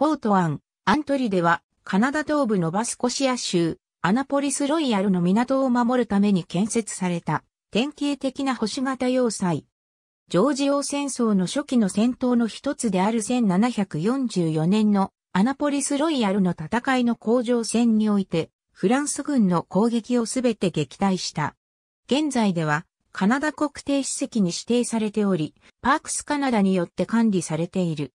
フォートアン、アントリでは、カナダ東部のバスコシア州、アナポリスロイヤルの港を守るために建設された、典型的な星型要塞。ジョージ王戦争の初期の戦闘の一つである1744年のアナポリスロイヤルの戦いの工場戦において、フランス軍の攻撃をすべて撃退した。現在では、カナダ国定史跡に指定されており、パークスカナダによって管理されている。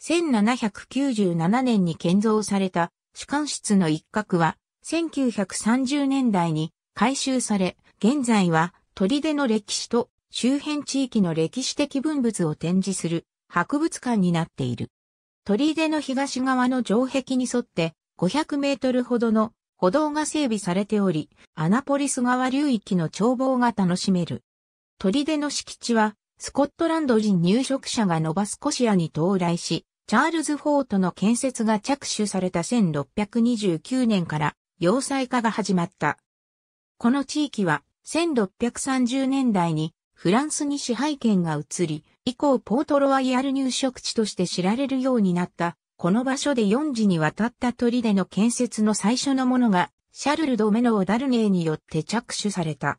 1797年に建造された主管室の一角は1930年代に改修され、現在は砦の歴史と周辺地域の歴史的文物を展示する博物館になっている。砦の東側の城壁に沿って500メートルほどの歩道が整備されており、アナポリス川流域の眺望が楽しめる。砦の敷地はスコットランド人入植者がノバスコシアに到来し、チャールズ・フォートの建設が着手された1629年から要塞化が始まった。この地域は1630年代にフランスに支配権が移り、以降ポートロワイヤル入植地として知られるようになった。この場所で4時にわたった砦の建設の最初のものが、シャルル・ド・メノー・ダルネーによって着手された。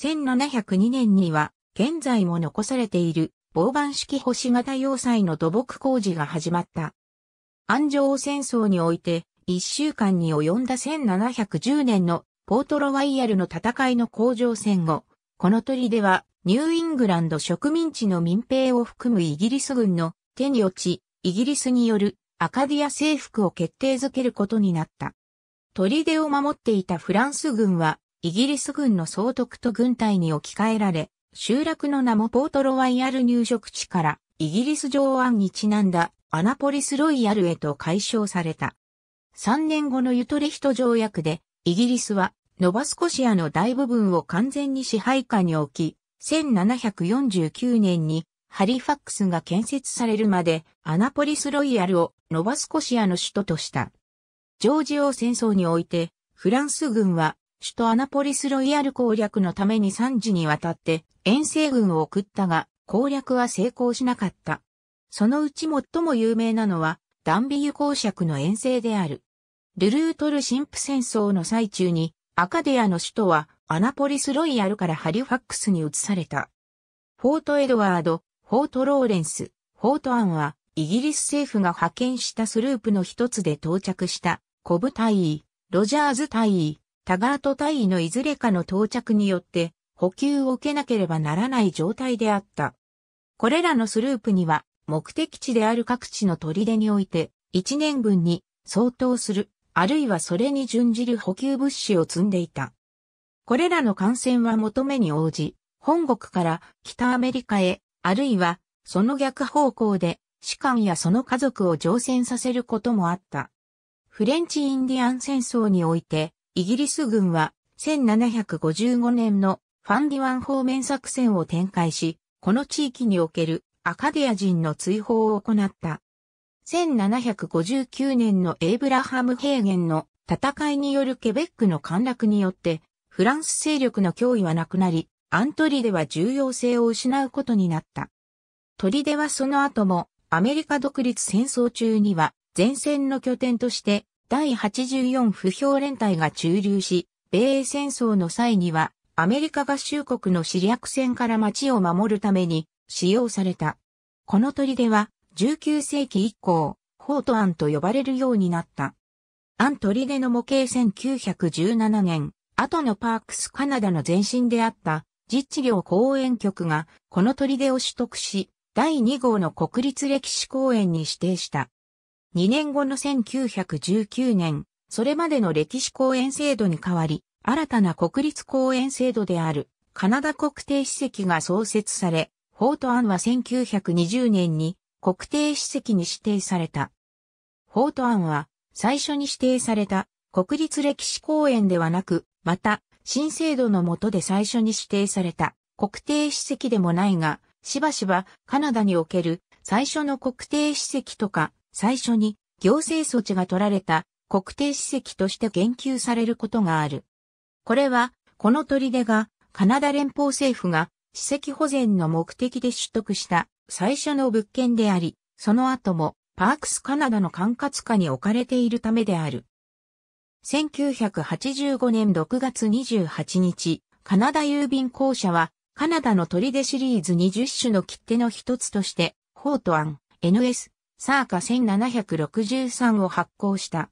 1702年には、現在も残されている防板式星型要塞の土木工事が始まった。安城戦争において、一週間に及んだ1710年のポートロワイヤルの戦いの工場戦後、この砦はニューイングランド植民地の民兵を含むイギリス軍の手に落ち、イギリスによるアカディア征服を決定づけることになった。砦を守っていたフランス軍は、イギリス軍の総督と軍隊に置き換えられ、集落の名もポートロワイヤル入植地からイギリス上湾にちなんだアナポリスロイヤルへと解消された。3年後のユトレヒト条約でイギリスはノバスコシアの大部分を完全に支配下に置き、1749年にハリファックスが建設されるまでアナポリスロイヤルをノバスコシアの首都とした。ジョージ王戦争においてフランス軍は首都アナポリスロイヤル攻略のために3時にわたって遠征軍を送ったが、攻略は成功しなかった。そのうち最も有名なのは、ダンビユ公爵の遠征である。ルルートル神父戦争の最中に、アカデアの首都はアナポリスロイヤルからハリファックスに移された。フォートエドワード、フォートローレンス、フォートアンは、イギリス政府が派遣したスループの一つで到着した、コブ隊員、ロジャーズ隊員、タガート隊員のいずれかの到着によって補給を受けなければならない状態であった。これらのスループには目的地である各地の砦において1年分に相当する、あるいはそれに準じる補給物資を積んでいた。これらの艦船は求めに応じ、本国から北アメリカへ、あるいはその逆方向で士官やその家族を乗船させることもあった。フレンチ・インディアン戦争において、イギリス軍は1755年のファンディワン方面作戦を展開し、この地域におけるアカディア人の追放を行った。1759年のエイブラハム平原の戦いによるケベックの陥落によって、フランス勢力の脅威はなくなり、アントリでは重要性を失うことになった。トリではその後もアメリカ独立戦争中には前線の拠点として第84不評連隊が駐留し、米英戦争の際には、アメリカ合衆国の死略戦から町を守るために使用された。この砦は19世紀以降、フォートアンと呼ばれるようになった。アン砦の模型1917年、後のパークスカナダの前身であった実地領公園局がこの砦を取得し、第2号の国立歴史公園に指定した。2年後の1919年、それまでの歴史公園制度に代わり、新たな国立公園制度である、カナダ国定史跡が創設され、フォートアンは1920年に国定史跡に指定された。フォートアンは最初に指定された国立歴史公園ではなく、また新制度の下で最初に指定された国定史跡でもないが、しばしばカナダにおける最初の国定史跡とか最初に行政措置が取られた国定史跡として言及されることがある。これは、この砦がカナダ連邦政府が史跡保全の目的で取得した最初の物件であり、その後もパークスカナダの管轄下に置かれているためである。1985年6月28日、カナダ郵便公社は、カナダの砦シリーズ20種の切手の一つとして、ホートアン、NS、サーカ1763を発行した。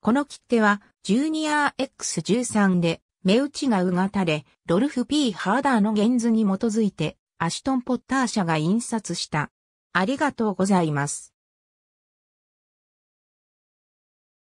この切手は、ジュニア X13 で、目打ちがうがたれ、ドルフ P. ハーダーの原図に基づいて、アシュトン・ポッター社が印刷した。ありがとうございます。